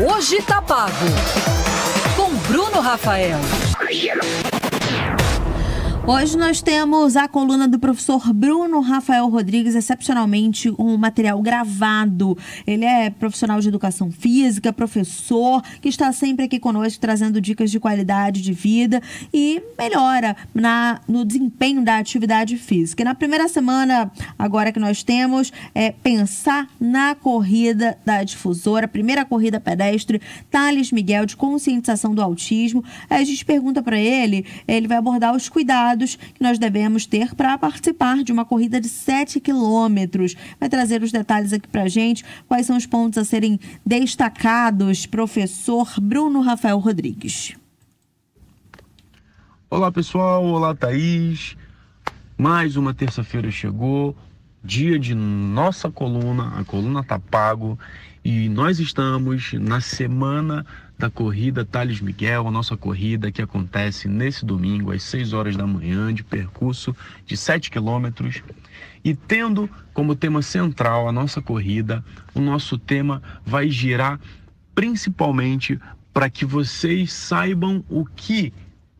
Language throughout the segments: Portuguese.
Hoje tá pago. Com Bruno Rafael. Hoje nós temos a coluna do professor Bruno Rafael Rodrigues, excepcionalmente um material gravado. Ele é profissional de educação física, professor, que está sempre aqui conosco trazendo dicas de qualidade de vida e melhora na, no desempenho da atividade física. E na primeira semana, agora que nós temos, é pensar na corrida da difusora, primeira corrida pedestre, Thales Miguel, de conscientização do autismo. a gente pergunta para ele, ele vai abordar os cuidados cuidados que nós devemos ter para participar de uma corrida de 7 quilômetros. Vai trazer os detalhes aqui para gente, quais são os pontos a serem destacados, professor Bruno Rafael Rodrigues. Olá pessoal, olá Thaís. Mais uma terça-feira chegou, dia de nossa coluna, a coluna tá pago e nós estamos na semana da corrida Tales Miguel, a nossa corrida que acontece nesse domingo às 6 horas da manhã, de percurso de 7 quilômetros e tendo como tema central a nossa corrida, o nosso tema vai girar principalmente para que vocês saibam o que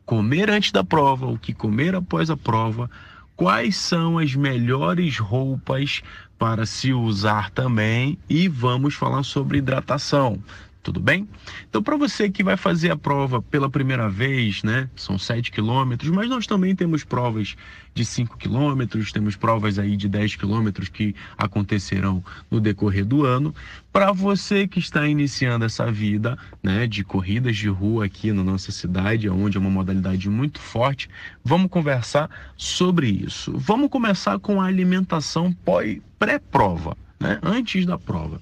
comer antes da prova, o que comer após a prova, quais são as melhores roupas para se usar também e vamos falar sobre hidratação. Tudo bem? Então, para você que vai fazer a prova pela primeira vez, né? São 7 quilômetros, mas nós também temos provas de 5 quilômetros, temos provas aí de 10 quilômetros que acontecerão no decorrer do ano. Para você que está iniciando essa vida, né, de corridas de rua aqui na nossa cidade, onde é uma modalidade muito forte, vamos conversar sobre isso. Vamos começar com a alimentação pré-prova, né? Antes da prova.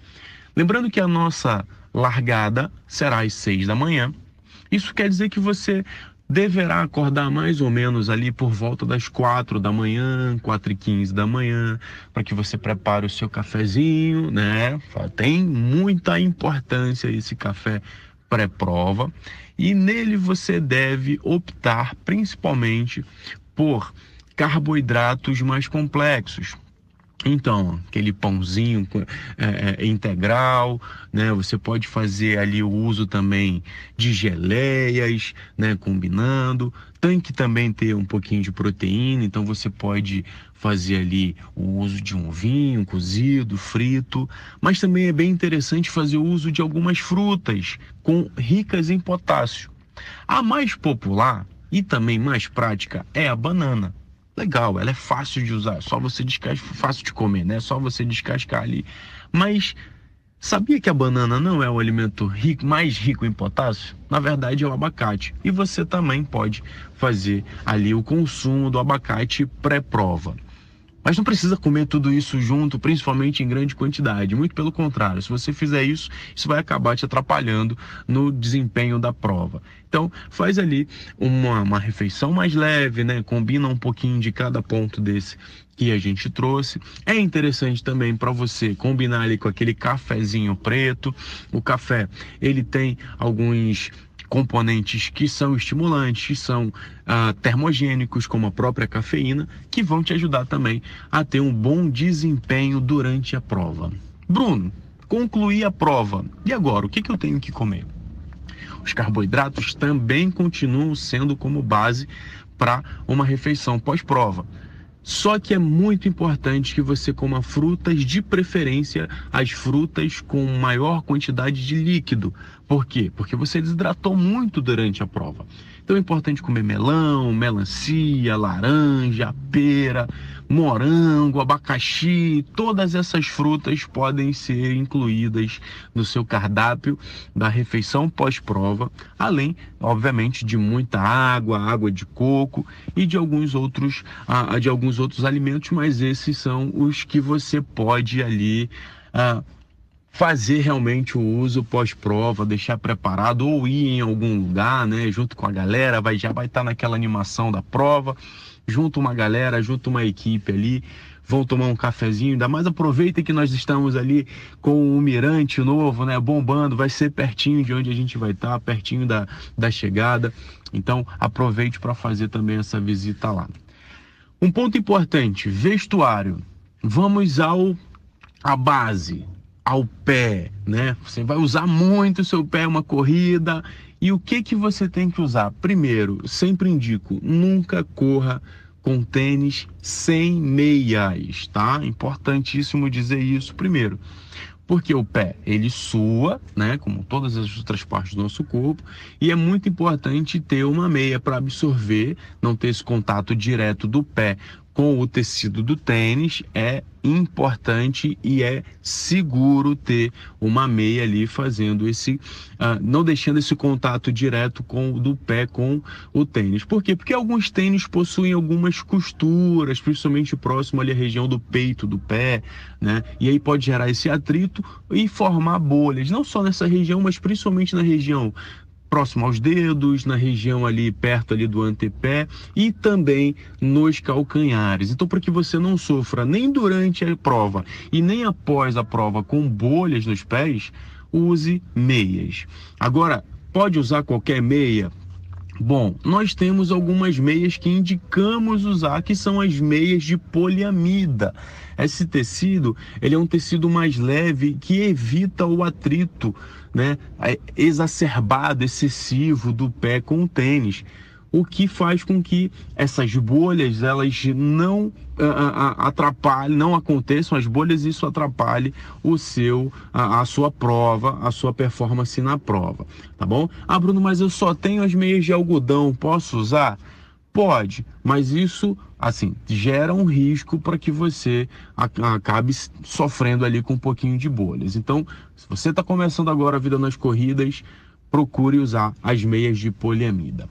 Lembrando que a nossa largada será às seis da manhã. Isso quer dizer que você deverá acordar mais ou menos ali por volta das quatro da manhã, quatro e quinze da manhã, para que você prepare o seu cafezinho, né? Tem muita importância esse café pré-prova e nele você deve optar principalmente por carboidratos mais complexos, então, aquele pãozinho é, é, integral, né? Você pode fazer ali o uso também de geleias, né? Combinando. Tem que também ter um pouquinho de proteína, então você pode fazer ali o uso de um vinho cozido, frito. Mas também é bem interessante fazer o uso de algumas frutas com ricas em potássio. A mais popular e também mais prática é a banana legal, ela é fácil de usar, só você descascar, fácil de comer, né? Só você descascar ali. Mas sabia que a banana não é o alimento rico, mais rico em potássio? Na verdade, é o abacate. E você também pode fazer ali o consumo do abacate pré-prova. Mas não precisa comer tudo isso junto, principalmente em grande quantidade. Muito pelo contrário, se você fizer isso, isso vai acabar te atrapalhando no desempenho da prova. Então, faz ali uma, uma refeição mais leve, né? Combina um pouquinho de cada ponto desse que a gente trouxe. É interessante também para você combinar ali com aquele cafezinho preto. O café, ele tem alguns componentes que são estimulantes, que são ah, termogênicos, como a própria cafeína, que vão te ajudar também a ter um bom desempenho durante a prova. Bruno, concluí a prova. E agora, o que, que eu tenho que comer? Os carboidratos também continuam sendo como base para uma refeição pós-prova. Só que é muito importante que você coma frutas, de preferência as frutas com maior quantidade de líquido. Por quê? Porque você desidratou muito durante a prova. É tão importante comer melão, melancia, laranja, pera, morango, abacaxi, todas essas frutas podem ser incluídas no seu cardápio da refeição pós-prova, além, obviamente, de muita água, água de coco e de alguns outros, de alguns outros alimentos, mas esses são os que você pode ali ah, fazer realmente o uso pós-prova, deixar preparado ou ir em algum lugar, né, junto com a galera, vai já vai estar tá naquela animação da prova, junto uma galera, junto uma equipe ali, vão tomar um cafezinho, ainda mais aproveita que nós estamos ali com o mirante novo, né, bombando, vai ser pertinho de onde a gente vai estar, tá, pertinho da, da chegada. Então, aproveite para fazer também essa visita lá. Um ponto importante, vestuário. Vamos ao a base, ao pé, né? Você vai usar muito o seu pé uma corrida. E o que que você tem que usar? Primeiro, sempre indico, nunca corra com tênis sem meias, tá? Importantíssimo dizer isso primeiro. Porque o pé, ele sua, né, como todas as outras partes do nosso corpo, e é muito importante ter uma meia para absorver, não ter esse contato direto do pé com o tecido do tênis é importante e é seguro ter uma meia ali fazendo esse, uh, não deixando esse contato direto com do pé com o tênis. Por quê? Porque alguns tênis possuem algumas costuras, principalmente próximo ali à região do peito do pé, né? E aí pode gerar esse atrito e formar bolhas, não só nessa região, mas principalmente na região próximo aos dedos, na região ali perto ali do antepé e também nos calcanhares. Então, para que você não sofra nem durante a prova e nem após a prova com bolhas nos pés, use meias. Agora, pode usar qualquer meia? Bom, nós temos algumas meias que indicamos usar, que são as meias de poliamida. Esse tecido, ele é um tecido mais leve que evita o atrito, né, é, exacerbado, excessivo do pé com o tênis o que faz com que essas bolhas elas não ah, ah, ah, atrapalhem, não aconteçam as bolhas e isso atrapalhe o seu, a, a, sua prova, a sua performance na prova, tá bom? Ah, Bruno, mas eu só tenho as meias de algodão, posso usar? Pode, mas isso, assim, gera um risco para que você acabe sofrendo ali com um pouquinho de bolhas. Então, se você está começando agora a vida nas corridas, procure usar as meias de poliamida.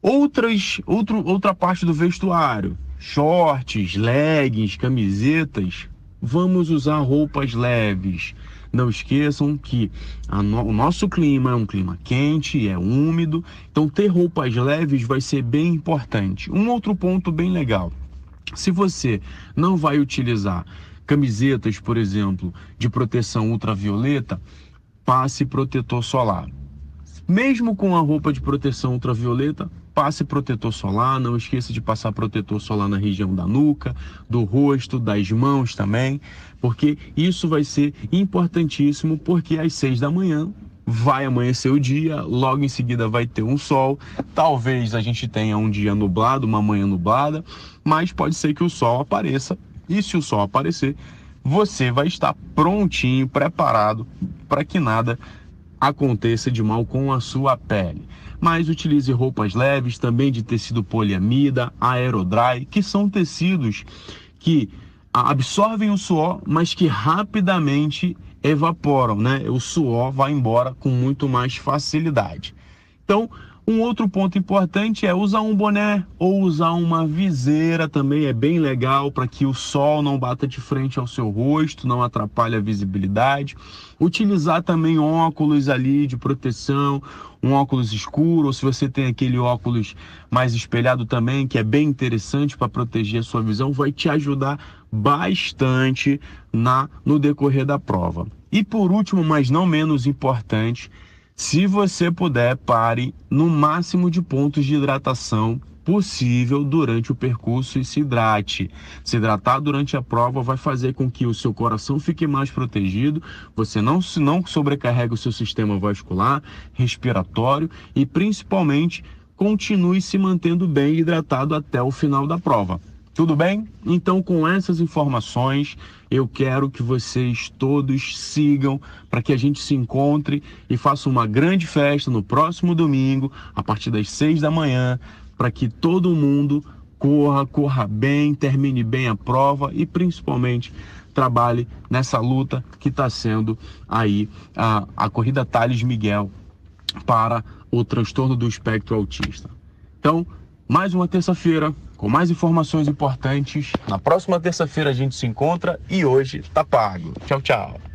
Outras, outro, outra parte do vestuário, shorts, leggings, camisetas, vamos usar roupas leves. Não esqueçam que no, o nosso clima é um clima quente, é úmido, então ter roupas leves vai ser bem importante. Um outro ponto bem legal: se você não vai utilizar camisetas, por exemplo, de proteção ultravioleta, passe protetor solar. Mesmo com a roupa de proteção ultravioleta, passe protetor solar, não esqueça de passar protetor solar na região da nuca, do rosto, das mãos também, porque isso vai ser importantíssimo, porque às seis da manhã vai amanhecer o dia, logo em seguida vai ter um sol, talvez a gente tenha um dia nublado, uma manhã nublada, mas pode ser que o sol apareça, e se o sol aparecer, você vai estar prontinho, preparado para que nada aconteça de mal com a sua pele. Mas utilize roupas leves, também de tecido poliamida, aerodry, que são tecidos que absorvem o suor, mas que rapidamente evaporam, né? O suor vai embora com muito mais facilidade. Então, um outro ponto importante é usar um boné ou usar uma viseira também é bem legal para que o sol não bata de frente ao seu rosto, não atrapalhe a visibilidade. Utilizar também óculos ali de proteção, um óculos escuro, ou se você tem aquele óculos mais espelhado também, que é bem interessante para proteger a sua visão, vai te ajudar bastante na no decorrer da prova. E por último, mas não menos importante, se você puder, pare no máximo de pontos de hidratação possível durante o percurso e se hidrate. Se hidratar durante a prova vai fazer com que o seu coração fique mais protegido, você não, não sobrecarrega o seu sistema vascular, respiratório e principalmente continue se mantendo bem hidratado até o final da prova. Tudo bem? Então, com essas informações, eu quero que vocês todos sigam para que a gente se encontre e faça uma grande festa no próximo domingo, a partir das seis da manhã, para que todo mundo corra, corra bem, termine bem a prova e principalmente trabalhe nessa luta que está sendo aí a, a corrida Thales Miguel para o transtorno do espectro autista. Então, mais uma terça-feira, com mais informações importantes. Na próxima terça-feira a gente se encontra e hoje tá pago. Tchau, tchau.